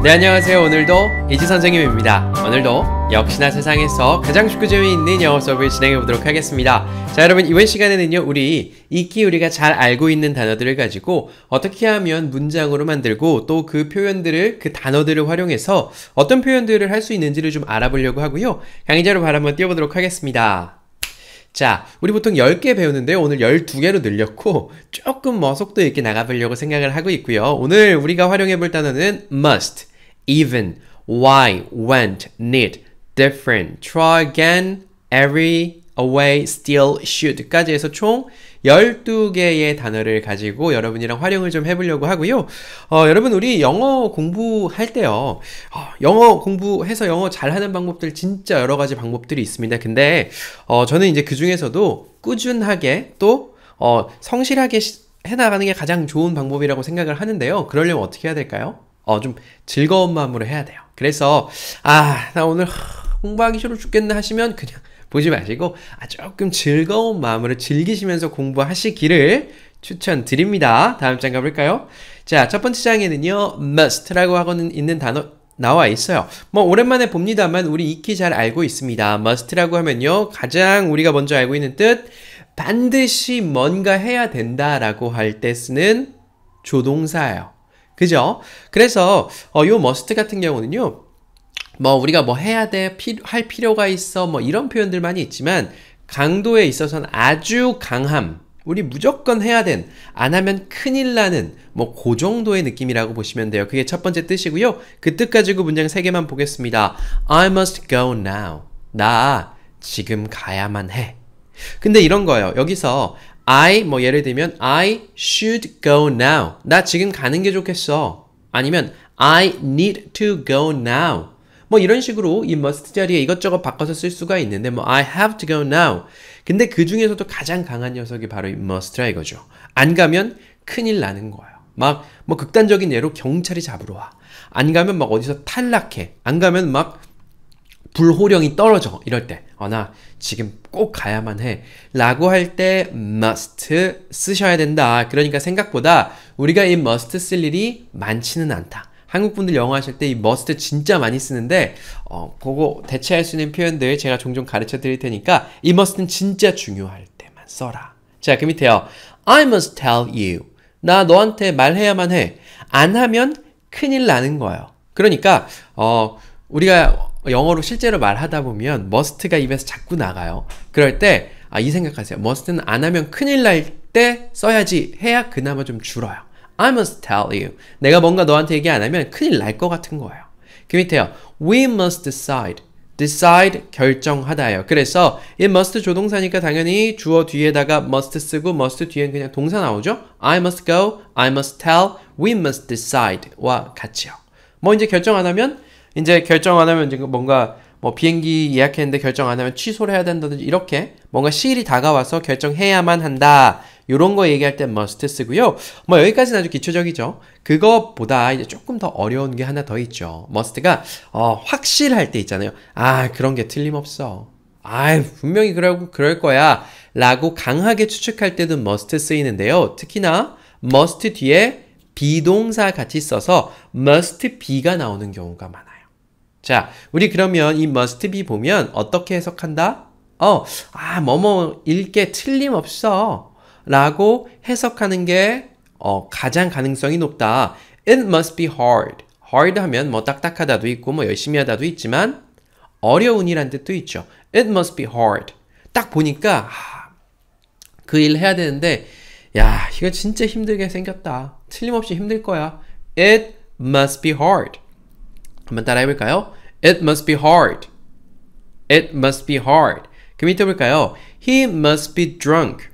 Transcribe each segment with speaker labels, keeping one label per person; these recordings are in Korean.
Speaker 1: 네 안녕하세요 오늘도 이지 선생님입니다 오늘도 역시나 세상에서 가장 쉽고 재미있는 영어 수업을 진행해 보도록 하겠습니다 자 여러분 이번 시간에는요 우리 익히 우리가 잘 알고 있는 단어들을 가지고 어떻게 하면 문장으로 만들고 또 그 표현들을 그 단어들을 활용해서 어떤 표현들을 할 수 있는지를 좀 알아보려고 하고요 강의자로 발 한번 띄워보도록 하겠습니다 자, 우리 보통 10개 배우는데요. 오늘 12개로 늘렸고 조금 뭐 속도 있게 나가보려고 생각을 하고 있고요. 오늘 우리가 활용해 볼 단어는 must. even, why, went, need, different, try again, every, away, still, s h o u l d 까지 해서 총 12개의 단어를 가지고 여러분이랑 활용을 좀 해보려고 하고요. 어, 여러분 우리 영어 공부할 때요. 어, 영어 공부해서 영어 잘하는 방법들 진짜 여러 가지 방법들이 있습니다. 근데 어, 저는 이제 그 중에서도 꾸준하게 또 어, 성실하게 해나가는 게 가장 좋은 방법이라고 생각을 하는데요. 그러려면 어떻게 해야 될까요? 어, 좀 즐거운 마음으로 해야 돼요. 그래서 아, 나 오늘 공부하기 싫어 죽겠네 하시면 그냥 보지 마시고 아, 조금 즐거운 마음으로 즐기시면서 공부하시기를 추천드립니다. 다음 장 가볼까요? 자, 첫 번째 장에는요, must라고 하고는 있는 단어 나와 있어요. 뭐 오랜만에 봅니다만 우리 익히 잘 알고 있습니다. must라고 하면요, 가장 우리가 먼저 알고 있는 뜻 반드시 뭔가 해야 된다라고 할 때 쓰는 조동사예요. 그죠? 그래서 어, 요 머스트 같은 경우는요. 뭐 우리가 뭐 해야 돼, 피, 할 필요가 있어, 뭐 이런 표현들많이 있지만 강도에 있어서는 아주 강함, 우리 무조건 해야 된, 안 하면 큰일 나는, 뭐, 그 정도의 느낌이라고 보시면 돼요. 그게 첫 번째 뜻이고요. 그 뜻 가지고 문장 세개만 보겠습니다. I must go now. 나 지금 가야만 해. 근데 이런 거예요. 여기서 I 뭐 예를 들면 I should go now. 나 지금 가는 게 좋겠어. 아니면 I need to go now. 뭐 이런 식으로 이 must 자리에 이것저것 바꿔서 쓸 수가 있는데 뭐 I have to go now. 근데 그 중에서도 가장 강한 녀석이 바로 이 must라 이거죠. 안 가면 큰일 나는 거예요. 막 뭐 극단적인 예로 경찰이 잡으러 와. 안 가면 막 어디서 탈락해. 안 가면 막 불호령이 떨어져. 이럴 때. 어, 나 지금 꼭 가야만 해. 라고 할 때 must 쓰셔야 된다. 그러니까 생각보다 우리가 이 must 쓸 일이 많지는 않다. 한국 분들 영어 하실 때 이 must 진짜 많이 쓰는데 어, 그거 대체할 수 있는 표현들 제가 종종 가르쳐 드릴 테니까 이 must는 진짜 중요할 때만 써라. 자, 그 밑에요. I must tell you. 나 너한테 말해야만 해. 안 하면 큰일 나는 거예요. 그러니까 어 우리가 영어로 실제로 말하다 보면 머스트가 입에서 자꾸 나가요. 그럴 때 아, 이 생각하세요. 머스트는 안 하면 큰일 날 때 써야지 해야 그나마 좀 줄어요. I must tell you. 내가 뭔가 너한테 얘기 안 하면 큰일 날 것 같은 거예요. 그 밑에요. We must decide. decide 결정하다예요. 그래서 이 must 조동사니까 당연히 주어 뒤에다가 must 쓰고 must 뒤엔 그냥 동사 나오죠. I must go, I must tell, we must decide와 같이요. 뭐 이제 결정 안 하면 이제 결정 안 하면 지금 그 뭔가 뭐 비행기 예약했는데 결정 안 하면 취소를 해야 된다든지 이렇게 뭔가 시일이 다가와서 결정해야만 한다. 요런 거 얘기할 때 must 쓰고요. 뭐 여기까지는 아주 기초적이죠. 그것보다 이제 조금 더 어려운 게 하나 더 있죠. must가 어, 확실할 때 있잖아요. 아, 그런 게 틀림없어. 아, 분명히 그러고 그럴 거야. 라고 강하게 추측할 때도 must 쓰이는데요. 특히나 must 뒤에 비동사 같이 써서 must be가 나오는 경우가 많아요. 자, 우리 그러면 이 must be 보면 어떻게 해석한다? 어, 아, 뭐뭐 읽게 틀림없어. 라고 해석하는 게 어, 가장 가능성이 높다. It must be hard. hard 하면 뭐 딱딱하다도 있고 뭐 열심히 하다도 있지만 어려운이란 뜻도 있죠. It must be hard. 딱 보니까 아, 그일 해야 되는데 야, 이거 진짜 힘들게 생겼다. 틀림없이 힘들 거야. It must be hard. 한번 따라해 볼까요? It must be hard. It must be hard. 그 밑에 볼까요? He must be drunk.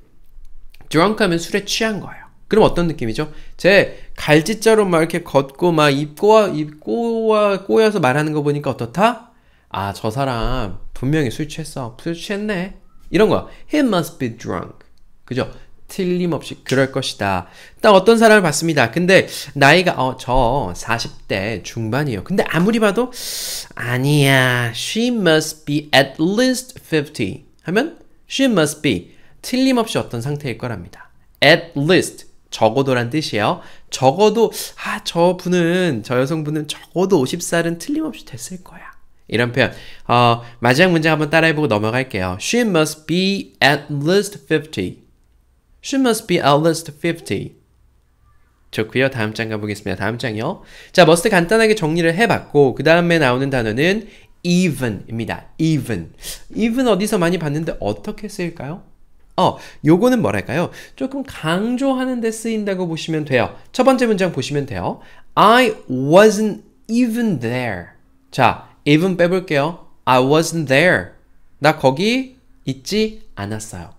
Speaker 1: drunk 하면 술에 취한 거예요. 그럼 어떤 느낌이죠? 제 갈짓자로 막 이렇게 걷고 막 입꼬와 입꼬와 꼬여서 말하는 거 보니까 어떻다? 아, 저 사람 분명히 술 취했어. 술 취했네. 이런 거야. He must be drunk. 그죠? 틀림없이 그럴 것이다. 딱 어떤 사람을 봤습니다. 근데 나이가 어, 저 40대 중반이에요. 근데 아무리 봐도 아니야. She must be at least 50 하면 she must be 틀림없이 어떤 상태일 거랍니다. at least 적어도란 뜻이에요. 적어도 아, 저 분은 저 여성분은 적어도 50살은 틀림없이 됐을 거야. 이런 표현. 어, 마지막 문장 한번 따라해보고 넘어갈게요. She must be at least 50. She must be at least 50. 좋고요. 다음 장 가보겠습니다. 다음 장이요. 자, must 간단하게 정리를 해봤고 그 다음에 나오는 단어는 even입니다. even. even 어디서 많이 봤는데 어떻게 쓰일까요? 어, 요거는 뭐랄까요? 조금 강조하는 데 쓰인다고 보시면 돼요. 첫 번째 문장 보시면 돼요. I wasn't even there. 자, even 빼볼게요. I wasn't there. 나 거기 있지 않았어요.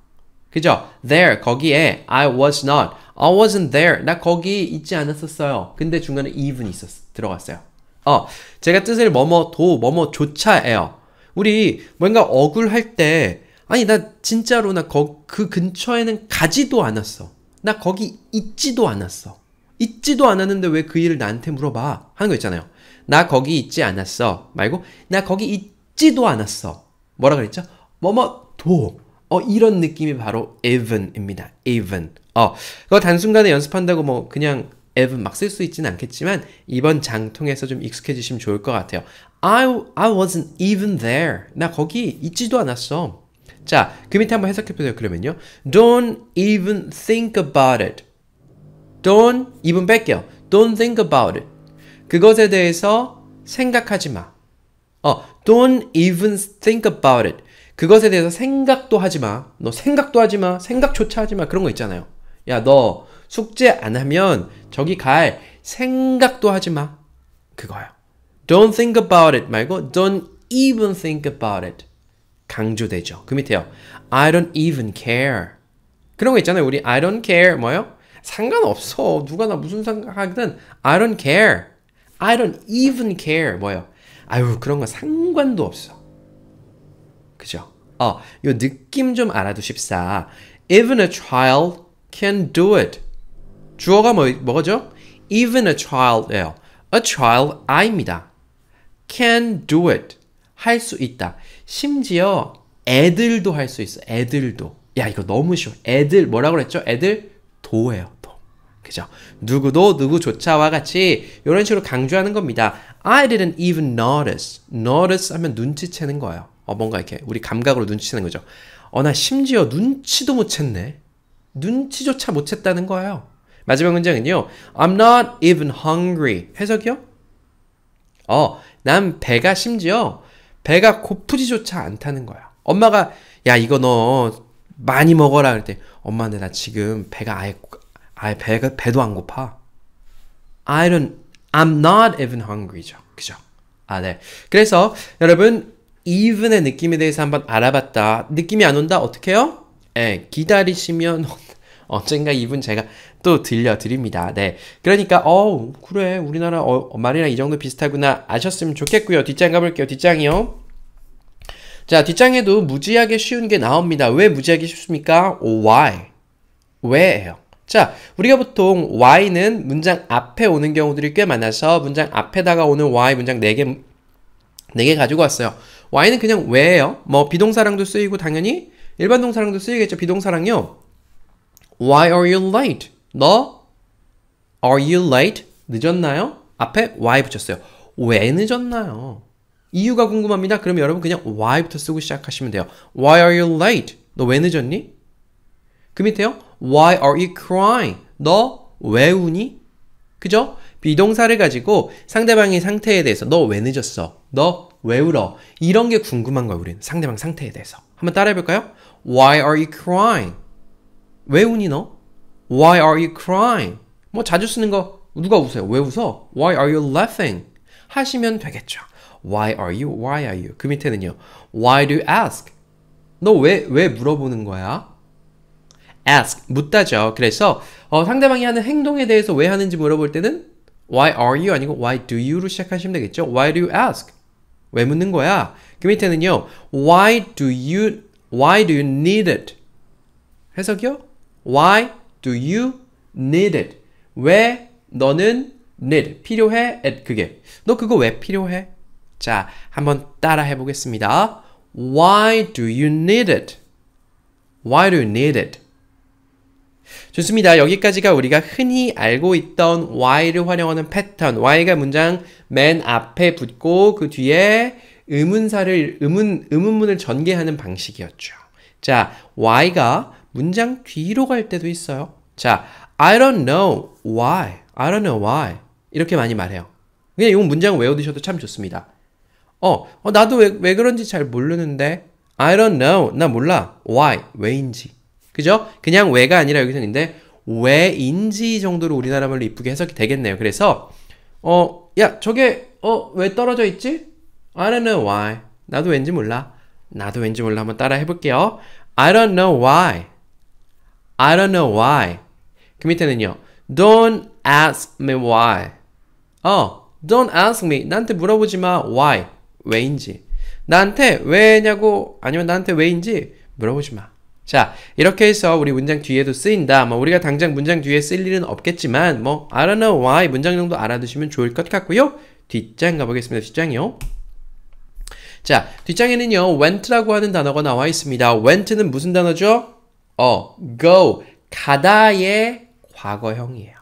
Speaker 1: 그죠? There 거기에 I was not, I wasn't there. 나 거기 있지 않았었어요. 근데 중간에 even 있었 들어갔어요. 어, 제가 뜻을 뭐뭐도 뭐뭐조차예요. 우리 뭔가 억울할 때 아니 나 진짜로 나그 근처에는 가지도 않았어. 나 거기 있지도 않았어. 있지도 않았는데 왜 그 일을 나한테 물어봐? 하는 거 있잖아요. 나 거기 있지 않았어. 말고 나 거기 있지도 않았어. 뭐라 그랬죠? 뭐뭐도 어, 이런 느낌이 바로 even입니다. even. 어, 그거 단순간에 연습한다고 뭐 그냥 even 막 쓸 수있지 않겠지만 이번 장 통해서 좀 익숙해지시면 좋을 것 같아요. I, I wasn't even there. 나 거기 있지도 않았어. 자, 그 밑에 한번 해석해 보세요. 그러면요. Don't even think about it. Don't, e v 뺄게요. Don't think about it. 그것에 대해서 생각하지 마. 어, don't even think about it. 그것에 대해서 생각도 하지 마. 너 생각도 하지 마. 생각조차 하지 마. 그런 거 있잖아요. 야, 너 숙제 안 하면 저기 갈 생각도 하지 마. 그거요. Don't think about it 말고 don't even think about it. 강조되죠. 그 밑에요. I don't even care. 그런 거 있잖아요. 우리 I don't care 뭐요? 상관없어. 누가 나 무슨 생각하든 I don't care. I don't even care 뭐요? 아유 그런 거 상관도 없어. 그죠? 어, 요 느낌 좀 알아두십사. Even a child can do it. 주어가 뭐, 뭐죠? Even a child예요. A child I입니다. Can do it. 할 수 있다. 심지어 애들도 할 수 있어. 애들도. 야 이거 너무 쉬워. 애들 뭐라 그랬죠? 애들 도예요. 도. 그죠? 누구도 누구조차와 같이 이런 식으로 강조하는 겁니다. I didn't even notice. Notice 하면 눈치채는 거예요. 어, 뭔가 이렇게 우리 감각으로 눈치채는 거죠. 어, 나 심지어 눈치도 못 챘네. 눈치조차 못 챘다는 거예요. 마지막 문장은요. I'm not even hungry. 해석이요? 어, 난 배가 심지어 배가 고프지조차 않다는 거야. 엄마가 야 이거 너 많이 먹어라 그랬더 엄마 근나 지금 배가 아예 아예 배가 배도 안 고파. I don't I'm not even hungry죠. 그죠? 아, 네. 그래서 여러분 even의 느낌에 대해서 한번 알아봤다. 느낌이 안 온다? 어떻게요? 예, 기다리시면 언젠가 이분 제가 또 들려드립니다. 네. 그러니까, 어우, 그래. 우리나라 어, 말이랑 이 정도 비슷하구나. 아셨으면 좋겠고요. 뒷장 가볼게요. 뒷장이요. 자, 뒷장에도 무지하게 쉬운 게 나옵니다. 왜 무지하게 쉽습니까? why. 왜예요? 자, 우리가 보통 why는 문장 앞에 오는 경우들이 꽤 많아서 문장 앞에다가 오는 why 문장 4개 4개 가지고 왔어요. why는 그냥 왜예요. 뭐 비동사랑도 쓰이고 당연히 일반 동사랑도 쓰이겠죠. 비동사랑요. Why are you late? 너 are you late? 늦었나요? 앞에 why 붙였어요. 왜 늦었나요? 이유가 궁금합니다. 그럼 여러분 그냥 why부터 쓰고 시작하시면 돼요. Why are you late? 너 왜 늦었니? 그 밑에요. Why are you crying? 너 왜 우니? 그죠? 비동사를 가지고 상대방의 상태에 대해서 너 왜 늦었어? 너 왜 울어? 이런 게 궁금한 거야, 우리는. 상대방 상태에 대해서. 한번 따라해 볼까요? Why are you crying? 왜 우니 너? Why are you crying? 뭐 자주 쓰는 거 누가 웃어요? 왜 웃어? Why are you laughing? 하시면 되겠죠. Why are you? Why are you? 그 밑에는요. Why do you ask? 너 왜 왜 물어보는 거야? ask 묻다죠. 그래서 어, 상대방이 하는 행동에 대해서 왜 하는지 물어볼 때는 why are you 아니고 why do you로 시작하시면 되겠죠. Why do you ask? 왜 묻는 거야? 그 밑에는요. Why do you why do you need it? 해석이요? Why do you need it? 왜 너는 need 필요해? at 그게. 너 그거 왜 필요해? 자, 한번 따라 해 보겠습니다. Why do you need it? Why do you need it? 좋습니다. 여기까지가 우리가 흔히 알고 있던 why를 활용하는 패턴. why가 문장 맨 앞에 붙고 그 뒤에 의문사를 의문 의문문을 전개하는 방식이었죠. 자, why가 문장 뒤로 갈 때도 있어요. 자, I don't know why. I don't know why. 이렇게 많이 말해요. 그냥 이 문장 외워두셔도 참 좋습니다. 어, 어 나도 왜, 왜 그런지 잘 모르는데. I don't know. 나 몰라. Why? 왜인지. 그죠? 그냥 왜가 아니라 여기서는 근데 왜인지 정도로 우리나라 말로 이쁘게 해석이 되겠네요. 그래서 어, 야, 저게 어, 왜 떨어져 있지? I don't know why. 나도 왠지 몰라. 나도 왠지 몰라 한번 따라 해 볼게요. I don't know why. I don't know why. 그 밑에는요. Don't ask me why. 어, don't ask me. 나한테 물어보지 마. Why? 왜인지. 나한테 왜냐고 아니면 나한테 왜인지 물어보지 마. 자 이렇게 해서 우리 문장 뒤에도 쓰인다 뭐 우리가 당장 문장 뒤에 쓸 일은 없겠지만 뭐 I don't know why 문장 정도 알아두시면 좋을 것 같고요 뒷장 가보겠습니다 뒷장이요 자 뒷장에는요 went라고 하는 단어가 나와 있습니다 went는 무슨 단어죠? 어 go 가다의 과거형이에요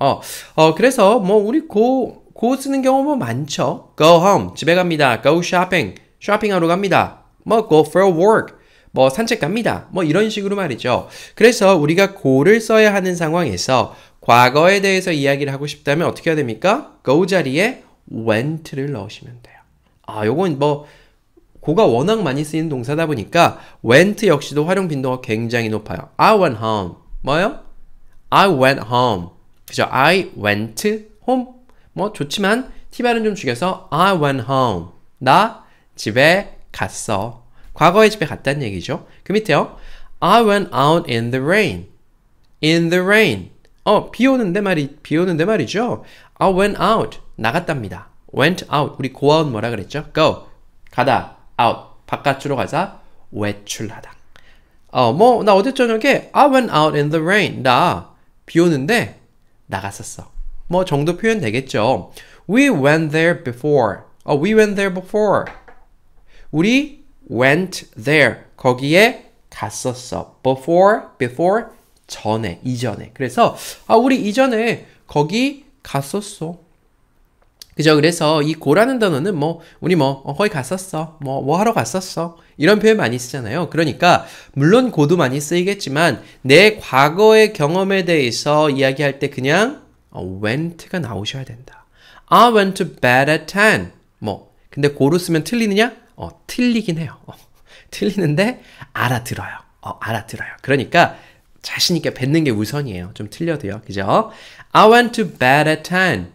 Speaker 1: 어, 어 그래서 뭐 우리 고 고, 쓰는 경우 뭐 많죠 go home 집에 갑니다 go shopping 쇼핑하러 갑니다 뭐 go for work 뭐 산책 갑니다. 뭐 이런 식으로 말이죠. 그래서 우리가 고를 써야 하는 상황에서 과거에 대해서 이야기를 하고 싶다면 어떻게 해야 됩니까? go 그 자리에 went를 넣으시면 돼요. 아, 요건 뭐 고가 워낙 많이 쓰이는 동사다 보니까 went 역시도 활용 빈도가 굉장히 높아요. I went home. 뭐요? I went home. 그죠? I went home. 뭐 좋지만 티발은 좀 죽여서 I went home. 나 집에 갔어. 과거의 집에 갔다는 얘기죠. 그 밑에요. I went out in the rain. In the rain. 어, 비 오는데 말이 비 오는데 말이죠. I went out. 나갔답니다. went out. 우리 go out 뭐라 그랬죠? go. 가다. out. 바깥으로 가자. 외출하다. 어, 뭐 나 어제 저녁에 I went out in the rain. 나 비 오는데 나갔었어. 뭐 정도 표현 되겠죠. We went there before. 어, we went there before. 우리 went there. 거기에 갔었어. before, before, 전에, 이전에. 그래서, 아, 우리 이전에 거기 갔었어. 그죠? 그래서 이 고라는 단어는 뭐, 우리 뭐, 어, 거기 갔었어. 뭐, 뭐 하러 갔었어. 이런 표현 많이 쓰잖아요. 그러니까, 물론 고도 많이 쓰이겠지만, 내 과거의 경험에 대해서 이야기할 때 그냥, 어, went가 나오셔야 된다. I went to bed at 10. 뭐, 근데 고로 쓰면 틀리느냐? 어, 틀리긴 해요. 어, 틀리는데 알아들어요. 어, 알아들어요. 그러니까 자신 있게 뱉는 게 우선이에요. 좀 틀려도요. 그죠? I went to bed at 10.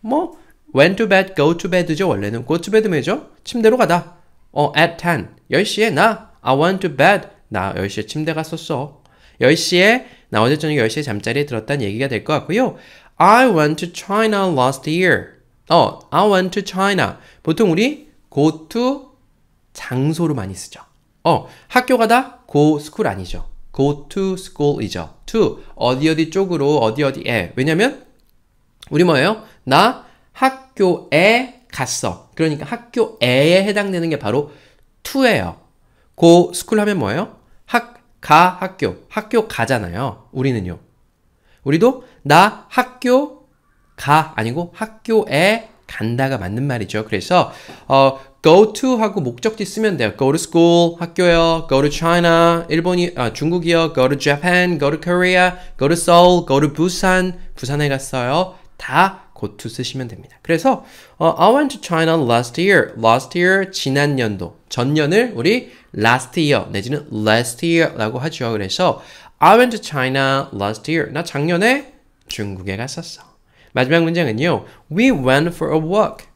Speaker 1: 뭐 went to bed, go to bed죠. 원래는 go to bed면 되죠. 침대로 가다. 어, at 10. 10시에 나 I went to bed. 나 10시에 침대 갔었어. 10시에 나 어제 저녁 10시에 잠자리에 들었다는 얘기가 될 것 같고요. I went to China last year. 어, I went to China. 보통 우리 go to 장소로 많이 쓰죠. 어, 학교 가다 go school 아니죠. go to school이죠. to 어디 어디 쪽으로 어디 어디에. 왜냐면 우리 뭐예요? 나 학교에 갔어. 그러니까 학교에에 해당되는 게 바로 to예요. go school 하면 뭐예요? 학, 가, 학교. 학교 가잖아요. 우리는요. 우리도 나 학교 가 아니고 학교에 간다가 맞는 말이죠. 그래서 어, go to 하고 목적지 쓰면 돼요. go to school 학교요. go to China 일본이 아 중국이요. go to Japan, go to Korea, go to Seoul, go to Busan 부산에 갔어요. 다 go to 쓰시면 됩니다. 그래서 어, I went to China last year. last year 지난 연도 전년을 우리 last year 내지는 last year라고 하죠. 그래서 I went to China last year. 나 작년에 중국에 갔었어. 마지막 문장은요. We went for a walk.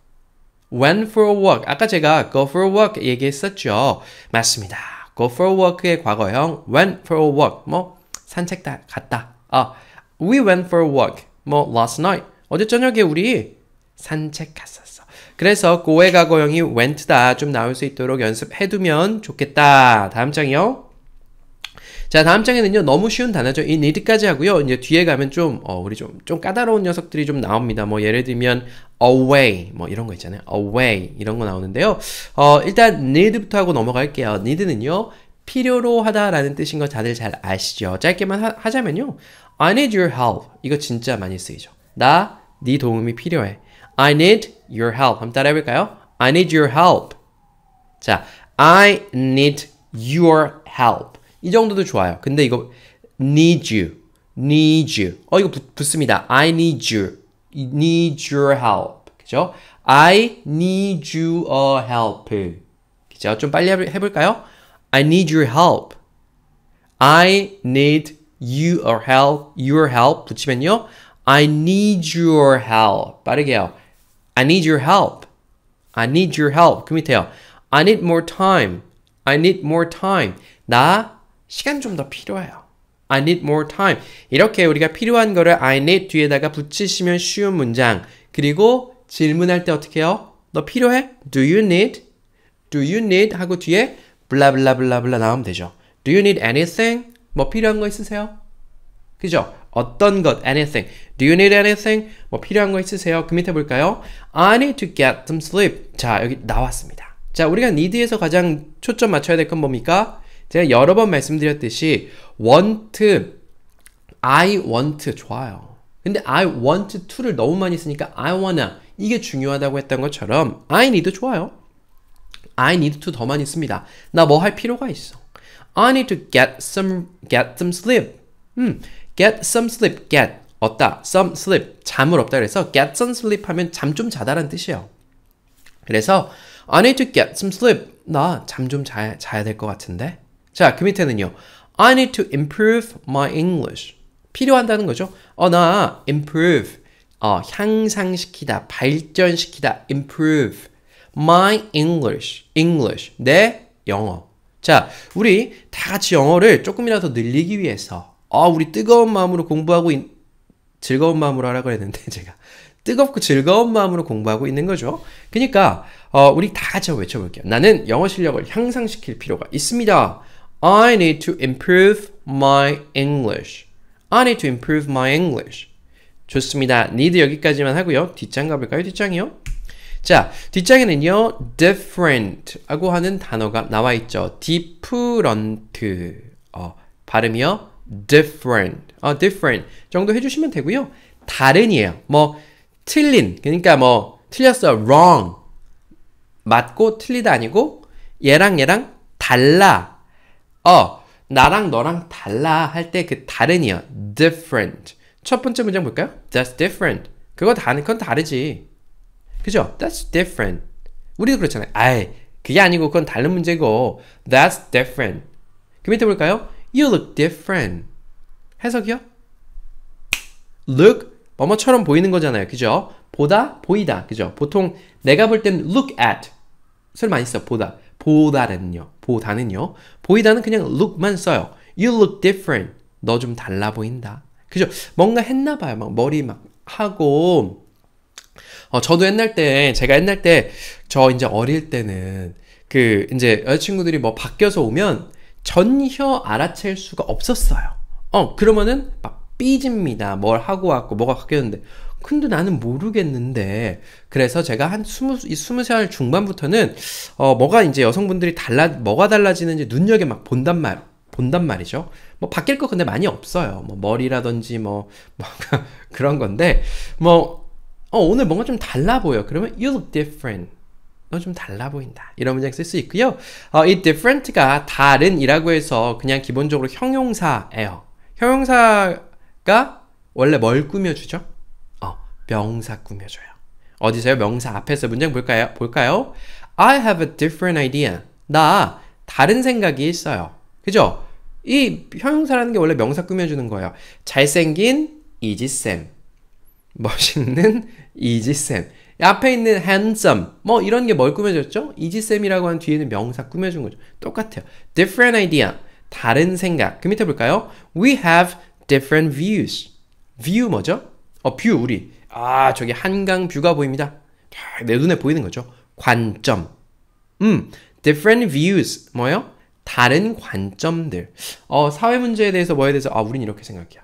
Speaker 1: went for a walk. 아까 제가 go for a walk 얘기했었죠. 맞습니다. go for a walk의 과거형 went for a walk. 뭐 산책 다 갔다. 아, we went for a walk. 뭐 last night. 어제 저녁에 우리 산책 갔었어. 그래서 고의 과거형이 went다 좀 나올 수 있도록 연습해두면 좋겠다. 다음 장이요. 자, 다음 장에는요, 너무 쉬운 단어죠. 이 need까지 하고요. 이제 뒤에 가면 좀, 어, 우리 좀, 좀 까다로운 녀석들이 좀 나옵니다. 뭐, 예를 들면, away, 뭐, 이런 거 있잖아요. away, 이런 거 나오는데요. 어, 일단, need부터 하고 넘어갈게요. need는요, 필요로 하다라는 뜻인 거 다들 잘 아시죠? 짧게만 하, 하자면요. I need your help. 이거 진짜 많이 쓰이죠. 나, 네 도움이 필요해. I need your help. 한번 따라해볼까요? I need your help. 자, I need your help. 이 정도도 좋아요. 근데 이거 need you, need you. 어 이거 붙, 습니다 I need you, need your help. 그죠? I need you a help. 그죠? 좀 빨리 해볼까요? I need your help. I need you a help. Your help 붙이면요. I need your help. 빠르게요. I need your help. I need your help. 그 밑에요. I need more time. I need more time. 나 시간 좀 더 필요해요. I need more time. 이렇게 우리가 필요한 거를 I need 뒤에다가 붙이시면 쉬운 문장. 그리고 질문할 때 어떻게 해요? 너 필요해? Do you need? Do you need? 하고 뒤에 블라블라블라블라 나오면 되죠. Do you need anything? 뭐 필요한 거 있으세요? 그죠? 어떤 것, anything. Do you need anything? 뭐 필요한 거 있으세요? 그 밑에 볼까요? I need to get some sleep. 자, 여기 나왔습니다. 자, 우리가 need에서 가장 초점 맞춰야 될 건 뭡니까? 제가 여러 번 말씀드렸듯이 want, I want 좋아요. 근데 I want to를 너무 많이 쓰니까 I wanna 이게 중요하다고 했던 것처럼 I need 좋아요. I need to 더 많이 씁니다. 나 뭐 할 필요가 있어. I need to get some get some sleep. 음, get some sleep. get 얻다. some sleep 잠을 없다 그래서 get some sleep 하면 잠 좀자다란 뜻이에요. 그래서 I need to get some sleep. 나 잠 좀 자야, 자야 될것 같은데. 자, 그 밑에는요. I need to improve my English. 필요한다는 거죠. 어, 나 improve. 어, 향상시키다, 발전시키다, improve. My English. English. 내 영어. 자, 우리 다 같이 영어를 조금이라도 늘리기 위해서, 아, 우리 뜨거운 마음으로 공부하고, 있, 즐거운 마음으로 하라고 했는데, 제가. 뜨겁고 즐거운 마음으로 공부하고 있는 거죠. 그니까, 러 어, 우리 다 같이 외쳐볼게요. 나는 영어 실력을 향상시킬 필요가 있습니다. I need to improve my English. I need to improve my English. 좋습니다. need 여기까지만 하고요. 뒷장 가볼까요? 뒷장이요? 자, 뒷장에는요. different라고 하는 단어가 나와 있죠. different. 어, 발음이요. different. 어, different 정도 해 주시면 되고요. 다른이에요. 뭐 틀린. 그러니까 뭐 틀렸어. wrong. 맞고 틀리다 아니고 얘랑 얘랑 달라. 어, 나랑 너랑 달라 할 때 그 다른이요. different. 첫 번째 문장 볼까요? That's different. 그거 다른 건 다르지. 그죠? That's different. 우리도 그렇잖아요. 아이, 그게 아니고 그건 다른 문제고. That's different. 그 밑에 볼까요? You look different. 해석이요? look 뭐뭐처럼 보이는 거잖아요. 그죠? 보다, 보이다. 그죠? 보통 내가 볼 땐 look at. 술 많이 써. 보다. 보다는요. 보다는요. 보이다는 그냥 look만 써요. You look different. 너 좀 달라 보인다. 그죠? 뭔가 했나 봐요. 막 머리 막 하고 어, 저도 옛날 때 제가 옛날 때 저 이제 어릴 때는 그 이제 여자친구들이 뭐 바뀌어서 오면 전혀 알아챌 수가 없었어요. 어 그러면은 막 삐집니다. 뭘 하고 왔고 뭐가 바뀌었는데 근데 나는 모르겠는데. 그래서 제가 한 스무, 살 중반부터는, 어, 뭐가 이제 여성분들이 달라, 뭐가 달라지는지 눈여겨 막 본단 말, 본단 말이죠. 뭐 바뀔 거 근데 많이 없어요. 뭐 머리라든지 뭐, 뭐 그런 건데, 뭐, 어, 오늘 뭔가 좀 달라 보여. 그러면 you look different. 너 좀 달라 보인다. 이런 문장 쓸 수 있고요. 어, 이 different가 다른이라고 해서 그냥 기본적으로 형용사예요. 형용사가 원래 뭘 꾸며주죠? 명사 꾸며줘요. 어디서요? 명사 앞에서 문장 볼까요? 볼까요? I have a different idea. 나 다른 생각이 있어요. 그죠? 이 형용사라는 게 원래 명사 꾸며주는 거예요. 잘생긴 이지쌤. 멋있는 이지쌤. 앞에 있는 handsome. 뭐 이런 게 뭘 꾸며줬죠? 이지쌤이라고 한 뒤에는 명사 꾸며준 거죠. 똑같아요. different idea. 다른 생각. 그 밑에 볼까요? We have different views. view 뭐죠? 어, v i e 뷰, 우리. 아, 저기 한강 뷰가 보입니다. 아, 내 눈에 보이는 거죠. 관점. 음, different views. 뭐요? 다른 관점들. 어, 사회 문제에 대해서 뭐에 대해서 아, 우린 이렇게 생각해요.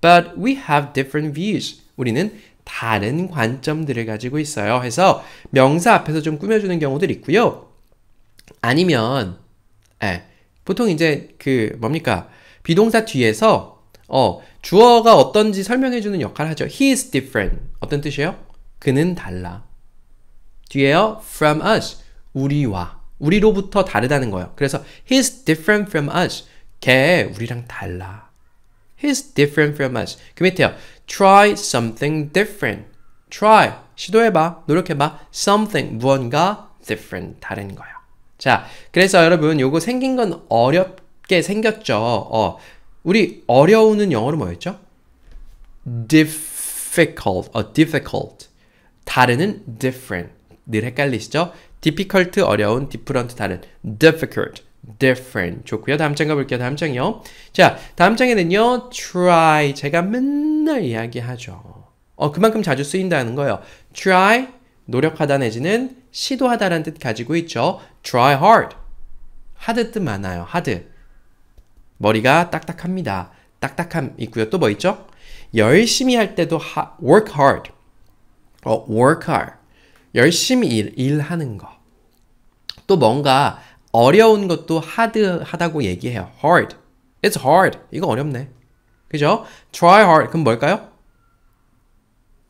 Speaker 1: But we have different views. 우리는 다른 관점들을 가지고 있어요. 해서 명사 앞에서 좀 꾸며주는 경우들 있고요. 아니면 예, 보통 이제 그 뭡니까 비동사 뒤에서 어, 주어가 어떤지 설명해주는 역할을 하죠. He is different. 어떤 뜻이에요? 그는 달라. 뒤에요. From us. 우리와. 우리로부터 다르다는 거예요. 그래서 He's different from us. 걔 우리랑 달라. He's different from us. 그 밑에요. Try something different. Try. 시도해봐. 노력해봐. Something. 무언가. Different. 다른 거예요. 자, 그래서 여러분 요거 생긴 건 어렵게 생겼죠. 어, 우리 어려우는 영어로 뭐였죠? difficult, 어, difficult. 다른은 different. 늘 헷갈리시죠? difficult 어려운, different 다른, difficult, different 좋고요. 다음 장 가볼게요. 다음 장이요. 자, 다음 장에는요. try 제가 맨날 이야기하죠. 어, 그만큼 자주 쓰인다는 거예요. try 노력하다 내지는 시도하다라는 뜻 가지고 있죠. try hard. 하드 뜻 많아요. 하드. 머리가 딱딱합니다. 딱딱함 있고요. 또 뭐 있죠? 열심히 할 때도 하, work hard. 어, work hard. 열심히 일, 일하는 거. 또 뭔가 어려운 것도 하드하다고 얘기해요. hard. It's hard. 이거 어렵네. 그죠? try hard. 그럼 뭘까요?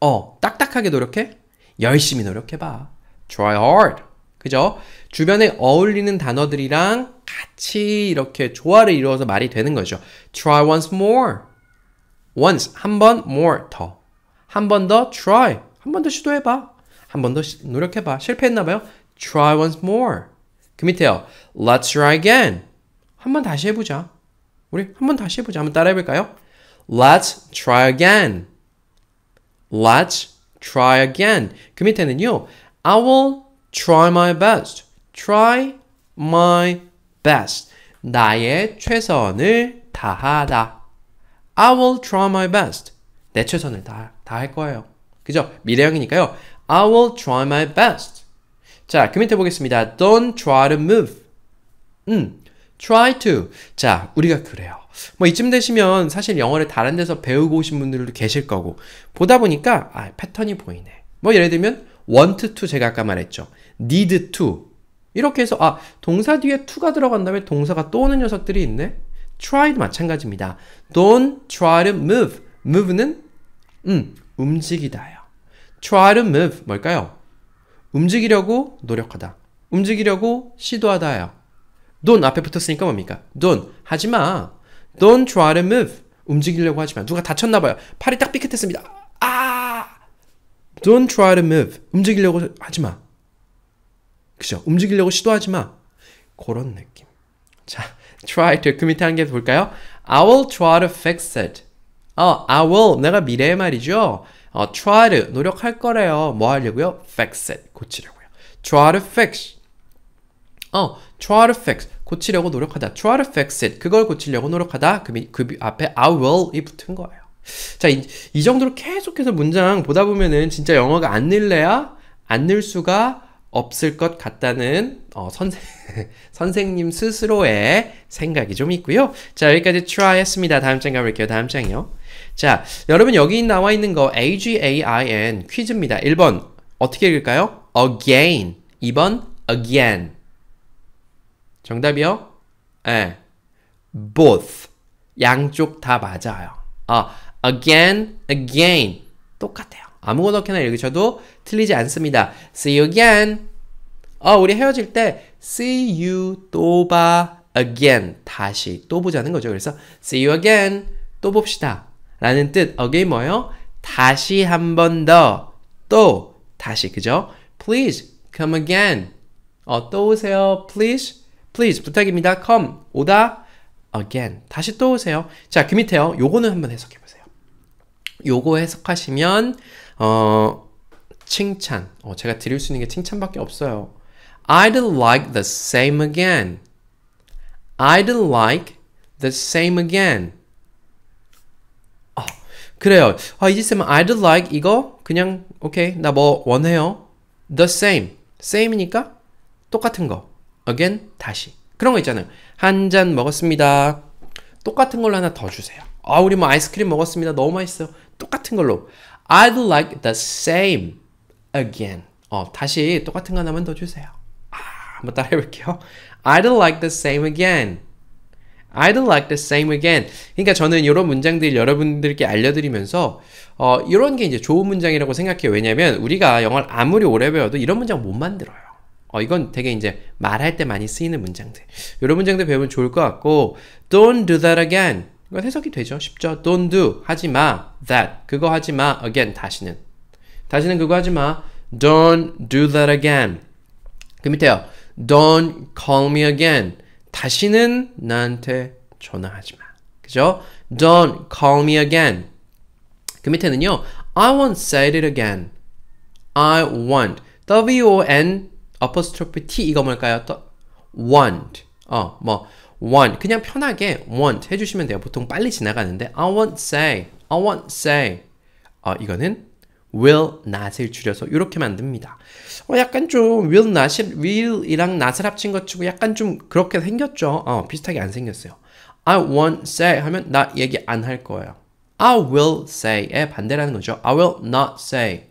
Speaker 1: 어, 딱딱하게 노력해? 열심히 노력해봐. try hard. 그죠? 주변에 어울리는 단어들이랑 같이 이렇게 조화를 이루어서 말이 되는 거죠. Try once more. Once 한 번 more 더. 한 번 더 try. 한 번 더 시도해 봐. 한 번 더 노력해 봐. 실패했나 봐요. Try once more. 그 밑에요. Let's try again. 한 번 다시 해 보자. 우리 한 번 다시 해 보자. 한번 따라해 볼까요? Let's try again. Let's try again. 그 밑에는요. I will try my best. Try my best. 나의 최선을 다하다. I will try my best. 내 최선을 다, 다 할 거예요. 그죠? 미래형이니까요. I will try my best. 자, 그 밑에 보겠습니다. Don't try to move. 음, try to. 자, 우리가 그래요. 뭐 이쯤 되시면 사실 영어를 다른 데서 배우고 오신 분들도 계실 거고 보다 보니까 아, 패턴이 보이네. 뭐 예를 들면 want to 제가 아까 말했죠. need to 이렇게 해서 아 동사 뒤에 to가 들어간 다음에 동사가 또 오는 녀석들이 있네 try도 마찬가지입니다 don't try to move move는 음 움직이다예요 try to move 뭘까요? 움직이려고 노력하다 움직이려고 시도하다예요 d o n 앞에 붙었으니까 뭡니까? don't 하지마 don't try to move 움직이려고 하지마 누가 다쳤나봐요 팔이 딱 삐끗했습니다 아 don't try to move 움직이려고 하지마 그죠? 움직이려고 시도하지 마. 그런 느낌. 자, try to commit 그 한개 볼까요? I will try to fix it. 어, I will 내가 미래의 말이죠. 어, try to 노력할 거래요. 뭐 하려고요? fix it 고치려고요. try to fix. 어, try to fix 고치려고 노력하다. try to fix it 그걸 고치려고 노력하다. 그, 그 앞에 I will이 붙은 거예요. 자, 이, 이 정도로 계속해서 문장 보다 보면은 진짜 영어가 안 늘래야 안 늘 수가 없을 것 같다는 어, 선생, 선생님 스스로의 생각이 좀 있고요. 자 여기까지 try 했습니다. 다음 장 가볼게요. 다음 장이요. 자 여러분 여기 나와 있는 거 AGAIN 퀴즈입니다. 1번 어떻게 읽을까요? again 2번 again 정답이요? 예. both 양쪽 다 맞아요. 아, again, again 똑같아요. 아무거나 읽으셔도 틀리지 않습니다. See you again. 어, 우리 헤어질 때 see you 또 봐 again 다시 또 보자는 거죠. 그래서 see you again 또 봅시다. 라는 뜻 again 뭐요 다시 한 번 더 또 다시 그죠? Please come again. 어, 또 오세요. Please please 부탁입니다. come 오다 again 다시 또 오세요. 자, 그 밑에요. 요거는 한번 해석해 보세요. 요거 해석하시면 어, 칭찬. 어, 제가 드릴 수 있는 게 칭찬밖에 없어요. I'd like the same again. I'd like the same again. 어, 그래요. 아, 이지쌤은 I'd like 이거 그냥 오케이 나 뭐 원해요. The same. same이니까 똑같은 거. again 다시. 그런 거 있잖아요. 한 잔 먹었습니다. 똑같은 걸로 하나 더 주세요. 아, 우리 뭐 아이스크림 먹었습니다. 너무 맛있어요. 똑같은 걸로. I'd like the same again. 어, 다시 똑같은 거 하나만 더 주세요. 아, 한번 따라해 볼게요. I'd like the same again. I'd like the same again. 그러니까 저는 이런 문장들 여러분들께 알려드리면서 어, 이런 게 이제 좋은 문장이라고 생각해요. 왜냐면 하 우리가 영어를 아무리 오래 배워도 이런 문장 못 만들어요. 어, 이건 되게 이제 말할 때 많이 쓰이는 문장들. 이런 문장들 배우면 좋을 것 같고 Don't do that again. 이건 해석이 되죠. 쉽죠. Don't do. 하지 마. That. 그거 하지 마. Again. 다시는. 다시는 그거 하지 마. Don't do that again. 그 밑에요. Don't call me again. 다시는 나한테 전화하지 마. 그죠? Don't call me again. 그 밑에는요. I won't say it again. I won't. W-O-N apostrophe T 이거 뭘까요? want. 어, 뭐 want 그냥 편하게 want 해주시면 돼요. 보통 빨리 지나가는데 I won't say, I won't say 어, 이거는 will not을 줄여서 이렇게 만듭니다. 어, 약간 좀 will not, will이랑 not을 합친 것 치고 약간 좀 그렇게 생겼죠. 어, 비슷하게 안 생겼어요. I won't say 하면 나 얘기 안 할 거예요. I will say의 반대라는 거죠. I will not say.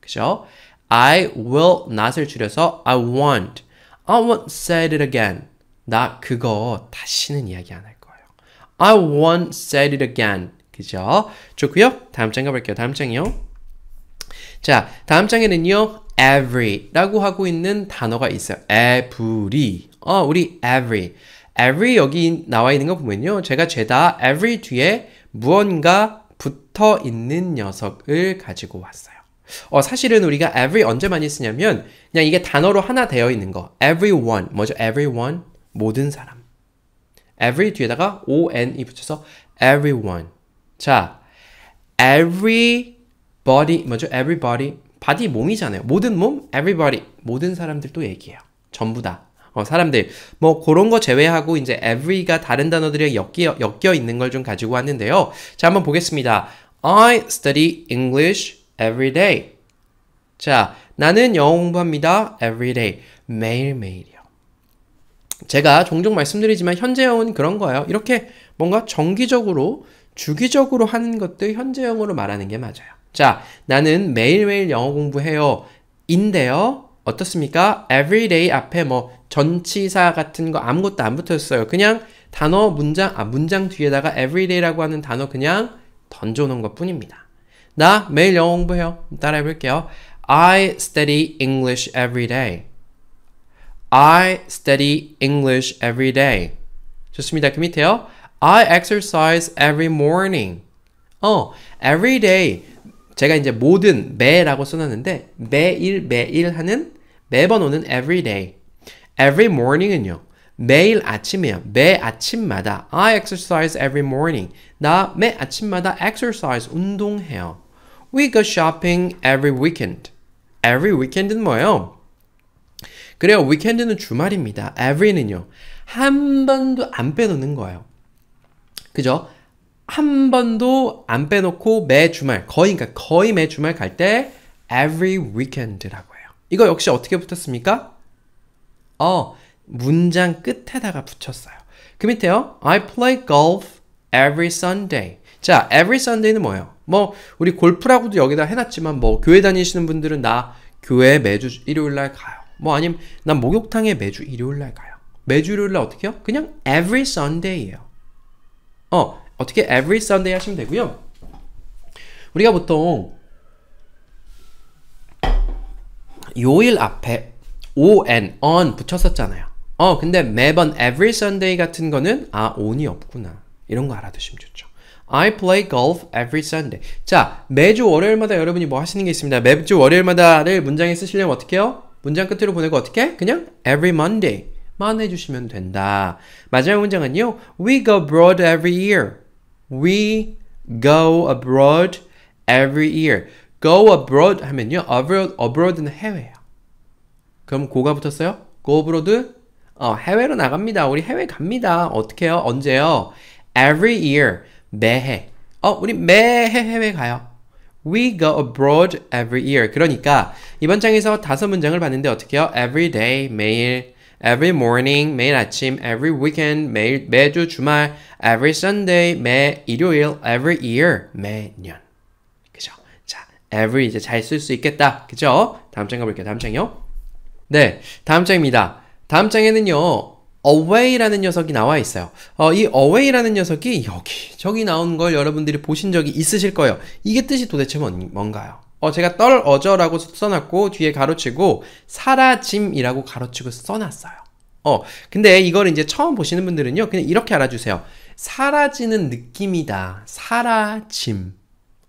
Speaker 1: 그죠? I will not을 줄여서 I won't. I won't say it again. 나 그거 다시는 이야기 안 할 거예요. I won't say it again. 그죠? 좋고요. 다음 장 가볼게요. 다음 장이요. 자, 다음 장에는요. every라고 하고 있는 단어가 있어요. every. 어, 우리 every. every 여기 나와 있는 거 보면요. 제가 죄다 every 뒤에 무언가 붙어 있는 녀석을 가지고 왔어요. 어, 사실은 우리가 every 언제 많이 쓰냐면 그냥 이게 단어로 하나 되어 있는 거. everyone. 뭐죠? everyone. 모든 사람. every 뒤에다가 on이 붙여서 everyone. 자, everybody 뭐죠? everybody 바디 몸이잖아요. 모든 몸 everybody 모든 사람들도 얘기해요. 전부 다. 어, 사람들 뭐 그런 거 제외하고 이제 every가 다른 단어들이랑 엮여, 엮여 있는 걸 좀 가지고 왔는데요. 자, 한번 보겠습니다. I study English every day. 자, 나는 영어 공부합니다. every day. 매일매일이요. 제가 종종 말씀드리지만 현재형은 그런 거예요. 이렇게 뭔가 정기적으로 주기적으로 하는 것들 현재형으로 말하는 게 맞아요. 자, 나는 매일매일 영어 공부해요. 인데요. 어떻습니까? everyday 앞에 뭐 전치사 같은 거 아무것도 안 붙었어요. 그냥 단어 문장 아 문장 뒤에다가 everyday라고 하는 단어 그냥 던져 놓은 것뿐입니다. 나 매일 영어 공부해요. 따라해 볼게요. I study English every day. I study English every day. 좋습니다. 그 밑에요. I exercise every morning. 어, every day. 제가 이제 모든 매라고 써놨는데 매일 매일 하는 매번 오는 every day. Every morning은요. 매일 아침이에요. 매 아침마다 I exercise every morning. 나 매 아침마다 exercise 운동해요. We go shopping every weekend. Every weekend은 뭐예요? 그래요. weekend는 주말입니다. every는요. 한 번도 안 빼놓는 거예요. 그죠? 한 번도 안 빼놓고 매 주말, 거의, 그러니까 거의 매 주말 갈 때 every weekend라고 해요. 이거 역시 어떻게 붙였습니까 어, 문장 끝에다가 붙였어요. 그 밑에요. I play golf every Sunday. 자, every Sunday는 뭐예요? 뭐 우리 골프라고도 여기다 해놨지만 뭐 교회 다니시는 분들은 나 교회 매주 일요일 날 가요. 뭐 아니면 난 목욕탕에 매주 일요일날 가요. 매주 일요일날 어떻게요? 해 그냥 every Sunday예요. 어, 어떻게 every Sunday 하시면 되고요. 우리가 보통 요일 앞에 on, on 붙였었잖아요. 어, 근데 매번 every Sunday 같은 거는 아, on이 없구나. 이런 거 알아두시면 좋죠. I play golf every Sunday. 자, 매주 월요일마다 여러분이 뭐 하시는 게 있습니다. 매주 월요일마다를 문장에 쓰시려면 어떻게 해요? 문장 끝으로 보내고 어떻게? 그냥 every Monday 만 해주시면 된다. 마지막 문장은요. We go abroad every year. We go abroad every year. Go abroad 하면요. abroad, abroad는 해외예요. 그럼 고가 붙었어요? Go abroad? 어, 해외로 나갑니다. 우리 해외 갑니다. 어떻게 해요? 언제요? Every year. 매해. 어, 우리 매해 해외 가요. We go abroad every year. 그러니까 이번 장에서 다섯 문장을 봤는데 어떻게요? Every day, 매일, every morning, 매일 아침, every weekend, 매일, 매주 주말, every Sunday, 매 일요일, every year, 매년. 그죠? 자, every 이제 잘 쓸 수 있겠다. 그죠? 다음 장 가볼게요. 다음 장이요. 네, 다음 장입니다. 다음 장에는요. away라는 녀석이 나와 있어요. 어, 이 away라는 녀석이 여기 저기 나온 걸 여러분들이 보신 적이 있으실 거예요. 이게 뜻이 도대체 뭔, 뭔가요? 어, 제가 떨어져라고 써놨고 뒤에 가로치고 사라짐이라고 가로치고 써놨어요. 어, 근데 이걸 이제 처음 보시는 분들은요, 그냥 이렇게 알아주세요. 사라지는 느낌이다. 사라짐.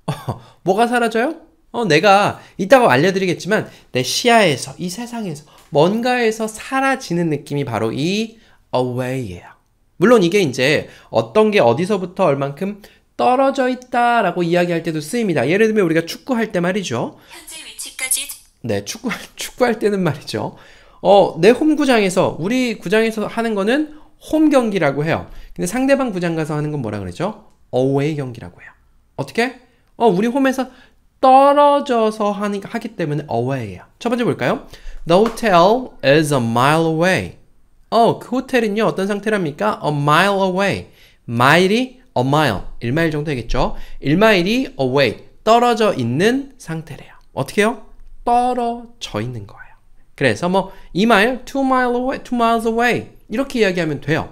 Speaker 1: 어, 뭐가 사라져요? 어, 내가 이따가 알려드리겠지만 내 시야에서 이 세상에서 뭔가에서 사라지는 느낌이 바로 이 away예요. 물론 이게 이제 어떤 게 어디서부터 얼만큼 떨어져 있다라고 이야기할 때도 쓰입니다. 예를 들면 우리가 축구할 때 말이죠. 현재 위치까지 네, 축구 축구할 때는 말이죠. 어, 내 홈구장에서 우리 구장에서 하는 거는 홈 경기라고 해요. 근데 상대방 구장 가서 하는 건 뭐라 그러죠? 어웨이 경기라고 해요. 어떻게? 어, 우리 홈에서 떨어져서 하니, 하기 때문에 어웨이예요. 첫 번째 볼까요? The hotel is a mile away. 어, 그 호텔은요, 어떤 상태랍니까? A mile away. 마일이 a mile. 1마일 정도 되겠죠? 1마일이 away. 떨어져 있는 상태래요. 어떻게 해요? 떨어져 있는 거예요. 그래서 뭐 2마일, 2 miles away 이렇게 이야기하면 돼요.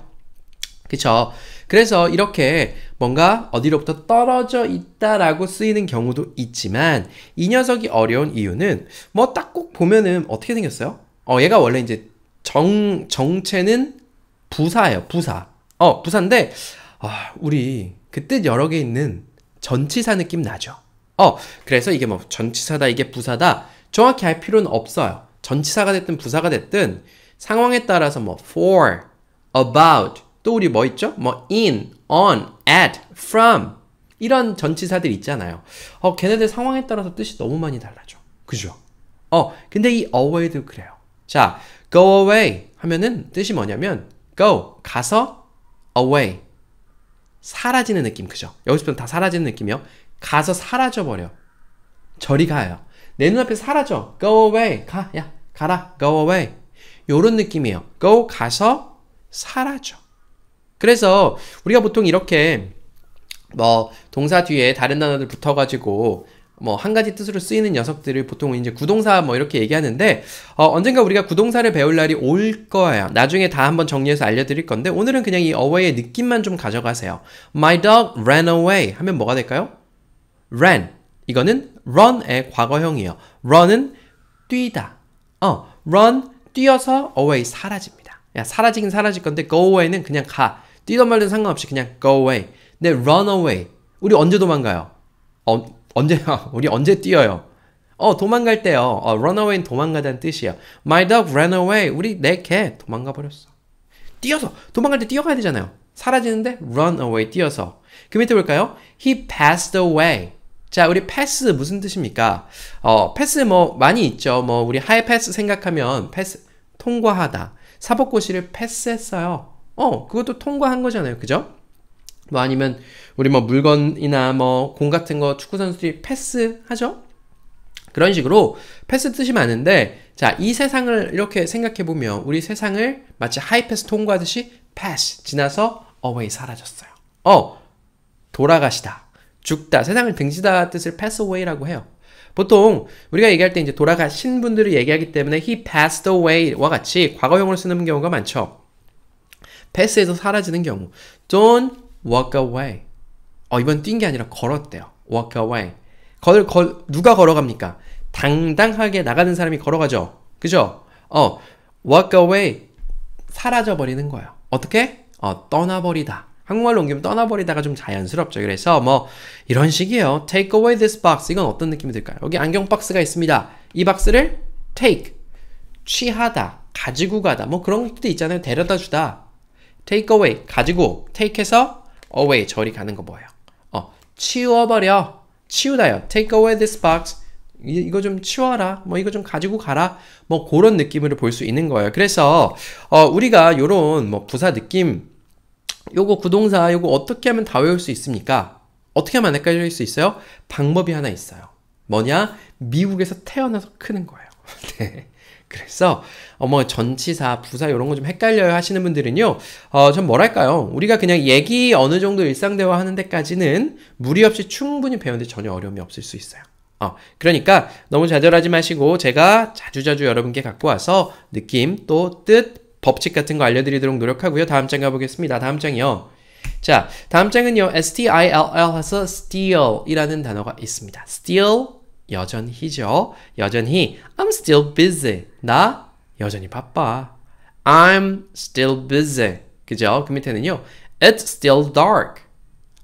Speaker 1: 그쵸? 그래서 이렇게 뭔가 어디로부터 떨어져 있다라고 쓰이는 경우도 있지만 이 녀석이 어려운 이유는 뭐 딱 꼭 보면은 어떻게 생겼어요? 어 얘가 원래 이제 정 정체는 부사예요 부사 어 부사인데 아 우리 그 뜻 여러 개 있는 전치사 느낌 나죠 어 그래서 이게 뭐 전치사다 이게 부사다 정확히 할 필요는 없어요 전치사가 됐든 부사가 됐든 상황에 따라서 뭐 for about 또 우리 뭐 있죠? 뭐 in, on, at, from 이런 전치사들 있잖아요. 어, 걔네들 상황에 따라서 뜻이 너무 많이 달라져. 그죠? 어, 근데 이 away도 그래요. 자, go away 하면은 뜻이 뭐냐면 go 가서 away 사라지는 느낌 그죠? 여기서부터 다 사라지는 느낌이요. 가서 사라져 버려. 저리 가요. 내 눈앞에 사라져. go away 가야 가라 go away 요런 느낌이에요. go 가서 사라져. 그래서 우리가 보통 이렇게 뭐 동사 뒤에 다른 단어들 붙어가지고 뭐 한 가지 뜻으로 쓰이는 녀석들을 보통 이제 구동사 뭐 이렇게 얘기하는데 어 언젠가 우리가 구동사를 배울 날이 올 거예요. 나중에 다 한번 정리해서 알려드릴 건데 오늘은 그냥 이 어웨이의 느낌만 좀 가져가세요. My dog ran away 하면 뭐가 될까요? ran 이거는 run의 과거형이에요. run은 뛰다. 어 run 뛰어서 away 사라집니다. 야, 사라지긴 사라질 건데 go away는 그냥 가. 뛰던 말든 상관없이 그냥 go away. 근데 run away. 우리 언제 도망가요? 어, 언제요? 우리 언제 뛰어요? 어, 도망갈 때요. 어, run away는 도망가다는 뜻이야. My dog ran away. 우리 내 개 도망가 버렸어. 뛰어서 도망갈 때 뛰어가야 되잖아요. 사라지는데 run away 뛰어서. 그 밑에 볼까요? He passed away. 자, 우리 패스 무슨 뜻입니까? 어, 패스 뭐 많이 있죠. 뭐 우리 하이 패스 생각하면 패스 통과하다. 사법고시를 패스했어요. 어, 그것도 통과한 거잖아요. 그죠? 뭐 아니면 우리 뭐 물건이나 뭐 공 같은 거 축구 선수들이 패스하죠? 그런 식으로 패스 뜻이 많은데 자, 이 세상을 이렇게 생각해 보면 우리 세상을 마치 하이패스 통과하듯이 패스 지나서 어웨이 사라졌어요. 어, 돌아가시다. 죽다, 세상을 등지다 뜻을 패스 s s a 라고 해요. 보통 우리가 얘기할 때 이제 돌아가신 분들을 얘기하기 때문에 he passed away와 같이 과거형으로 쓰는 경우가 많죠. 패스에서 사라지는 경우 Don't walk away 어 이번 뛴 게 아니라 걸었대요 walk away 걸, 걸, 누가 걸어갑니까? 당당하게 나가는 사람이 걸어가죠 그죠? 어 walk away 사라져버리는 거예요 어떻게? 어 떠나버리다 한국말로 옮기면 떠나버리다가 좀 자연스럽죠. 그래서 뭐 이런 식이에요. Take away this box. 이건 어떤 느낌이 들까요? 여기 안경 박스가 있습니다. 이 박스를 take 취하다 가지고 가다 뭐 그런 것도 있잖아요. 데려다 주다 take away 가지고 take해서 away 저리 가는 거 뭐예요? 어, 치워버려 치우다요 take away this box 이, 이거 좀 치워라 뭐 이거 좀 가지고 가라 뭐 그런 느낌으로 볼 수 있는 거예요 그래서 어, 우리가 요런 뭐 부사 느낌 요거 구동사 요거 어떻게 하면 다 외울 수 있습니까? 어떻게 하면 안 헷갈릴 수 있어요? 방법이 하나 있어요 뭐냐? 미국에서 태어나서 크는 거예요 네. 그래서 어뭐 전치사, 부사 이런 거 좀 헷갈려요 하시는 분들은요. 어전 뭐랄까요? 우리가 그냥 얘기 어느 정도 일상 대화하는 데까지는 무리 없이 충분히 배우는데 전혀 어려움이 없을 수 있어요. 어, 그러니까 너무 좌절하지 마시고 제가 자주자주 여러분께 갖고 와서 느낌 또 뜻 법칙 같은 거 알려드리도록 노력하고요. 다음 장 가보겠습니다. 다음 장이요. 자, 다음 장은요. S-T-I-L-L 해서 steal이라는 단어가 있습니다. steal 여전히죠. 여전히 I'm still busy. 나 여전히 바빠. I'm still busy. 그죠? 그 밑에는요. It's still dark.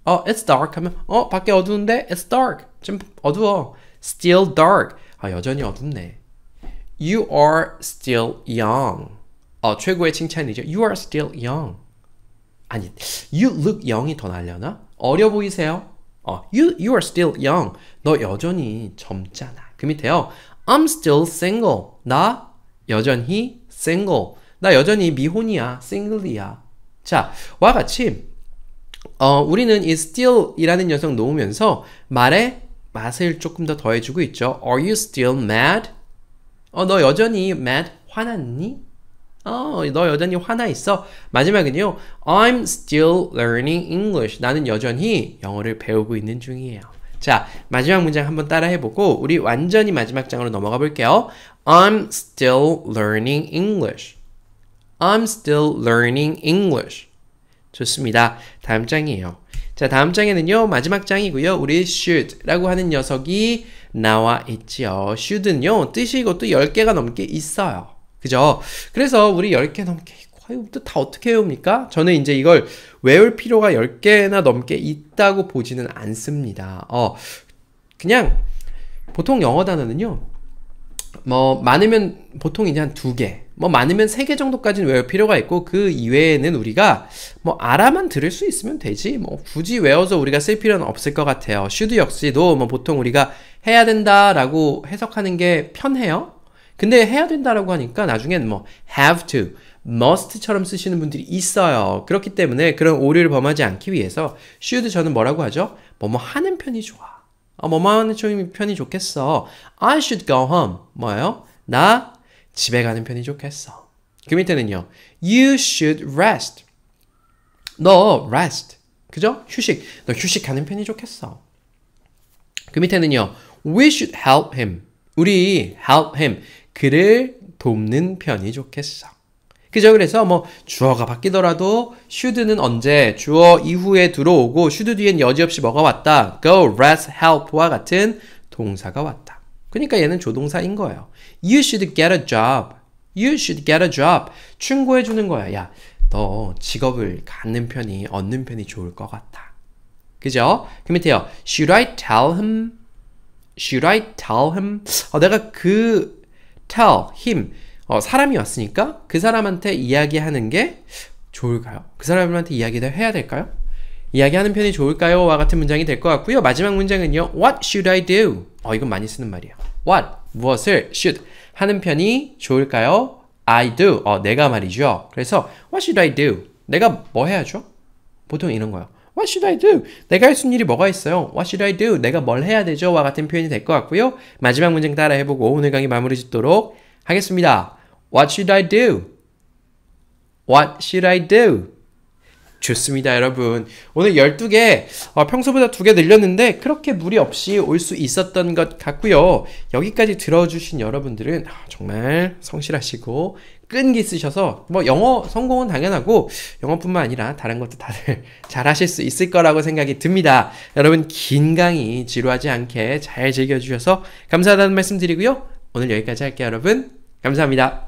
Speaker 1: 어, it's dark 하면 어, 밖에 어두운데 it's dark. 좀 어두워. still dark. 아, 여전히 어둡네. You are still young. 어, 최고의 칭찬이죠. You are still young. 아니, you look young이 더 날려나? 어려 보이세요? 어, you you are still young. 너 여전히 젊잖아. 그 밑에요. I'm still single. 나 여전히 single. 나 여전히 미혼이야. single이야. 자, 와 같이 어, 우리는 이 still이라는 녀석 놓으면서 말에 맛을 조금 더 더해주고 있죠. Are you still mad? 어, 너 여전히 mad? 화났니? 어, 너 여전히 화나 있어. 마지막은요. I'm still learning English. 나는 여전히 영어를 배우고 있는 중이에요. 자, 마지막 문장 한번 따라해 보고 우리 완전히 마지막 장으로 넘어가 볼게요. I'm still learning English. I'm still learning English. 좋습니다. 다음 장이에요. 자, 다음 장에는요. 마지막 장이고요. 우리 should라고 하는 녀석이 나와 있지요. should는요. 뜻이 이것도 10개가 넘게 있어요. 그죠? 그래서 우리 10개 넘게 과연 다 어떻게 외웁니까? 저는 이제 이걸 외울 필요가 10개나 넘게 있다고 보지는 않습니다. 어, 그냥 보통 영어 단어는요. 뭐 많으면 보통 이제 한두 개, 뭐 많으면 세 개 정도까지는 외울 필요가 있고 그 이외에는 우리가 뭐 알아만 들을 수 있으면 되지 뭐 굳이 외워서 우리가 쓸 필요는 없을 것 같아요. 슈드 역시도 뭐 보통 우리가 해야 된다라고 해석하는 게 편해요. 근데 해야 된다라고 하니까 나중엔 뭐 have to, must처럼 쓰시는 분들이 있어요. 그렇기 때문에 그런 오류를 범하지 않기 위해서 should 저는 뭐라고 하죠? 뭐 뭐 하는 편이 좋아. 어, 뭐뭐 하는 편이 좋겠어. I should go home. 뭐예요? 나 집에 가는 편이 좋겠어. 그 밑에는요. You should rest. 너 rest. 그죠? 휴식. 너 휴식하는 편이 좋겠어. 그 밑에는요. We should help him. 우리 help him. 그를 돕는 편이 좋겠어. 그죠? 그래서 뭐 주어가 바뀌더라도 should는 언제 주어 이후에 들어오고 should 뒤엔 여지없이 뭐가 왔다. go, rest, help와 같은 동사가 왔다. 그러니까 얘는 조동사인 거예요. you should get a job. you should get a job. 충고해 주는 거야. 야, 너 직업을 갖는 편이 얻는 편이 좋을 것 같아. 그죠? 그 밑에요. should I tell him? should I tell him? 어, 내가 그 tell him 어, 사람이 왔으니까 그 사람한테 이야기하는 게 좋을까요? 그 사람한테 이야기를 해야 될까요? 이야기하는 편이 좋을까요? 와 같은 문장이 될 것 같고요. 마지막 문장은요. What should I do? 어, 이건 많이 쓰는 말이에요. What, 무엇을, should 하는 편이 좋을까요? I do, 어, 내가 말이죠. 그래서 What should I do? 내가 뭐 해야죠? 보통 이런 거요. What should I do? 내가 할 수 있는 일이 뭐가 있어요? What should I do? 내가 뭘 해야 되죠? 와 같은 표현이 될 것 같고요. 마지막 문장 따라 해보고 오늘 강의 마무리 짓도록 하겠습니다. What should I do? What should I do? 좋습니다, 여러분. 오늘 12개, 어, 평소보다 2개 늘렸는데, 그렇게 무리 없이 올 수 있었던 것 같고요. 여기까지 들어주신 여러분들은 아, 정말 성실하시고, 끈기 쓰셔서 뭐 영어 성공은 당연하고 영어뿐만 아니라 다른 것도 다들 잘 하실 수 있을 거라고 생각이 듭니다. 여러분 긴 강의 지루하지 않게 잘 즐겨주셔서 감사하다는 말씀 드리고요. 오늘 여기까지 할게요 여러분. 감사합니다.